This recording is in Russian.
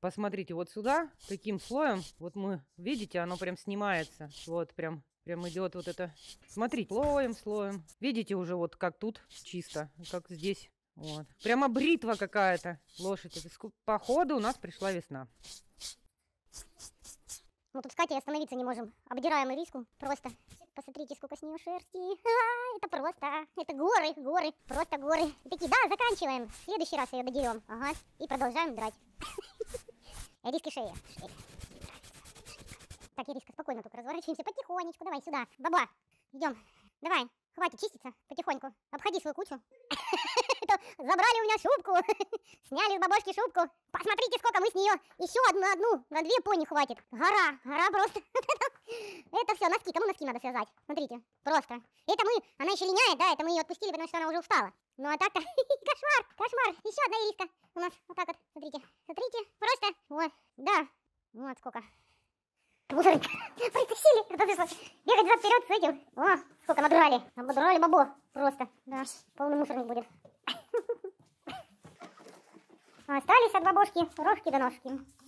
Посмотрите, вот сюда, таким слоем, вот мы, видите, оно прям снимается. Вот прям Прям идет вот это. Смотрите, слоем, слоем. Видите уже вот как тут чисто, как здесь. Вот. Прямо бритва какая-то. Лошадь. Походу у нас пришла весна. Мы тут с Катей остановиться не можем. Обдираем риску. Просто. Посмотрите, сколько с нее шерсти. А, это просто. Это горы, горы. Просто горы. И такие, да, заканчиваем. В следующий раз ее додерем. Ага. И продолжаем драть. Риски э, шея. Шея. Так, риска спокойно только разворачиваемся. Потихонечку, давай сюда. Баба, идем. Давай, хватит чиститься потихоньку. Обходи свою кучу. Забрали у меня шубку. Сняли с бабушки шубку. Посмотрите, сколько мы с нее. Еще одну, одну. На две пони хватит. Гора, гора просто. Это все носки. Кому носки надо связать? Смотрите, просто. Это мы, она еще линяет, да, это мы ее отпустили, потому что она уже устала. Ну а так-то кошмар, кошмар. Еще одна ириска у нас. Вот так вот, смотрите смотрите, просто, вот, да, вот сколько. Мусорник, притащили, когда пришлось бегать за вперед с этим. О, сколько надрали, ободрали бабло, просто, да, полный мусорник будет. Остались от бабушки рожки до ножки.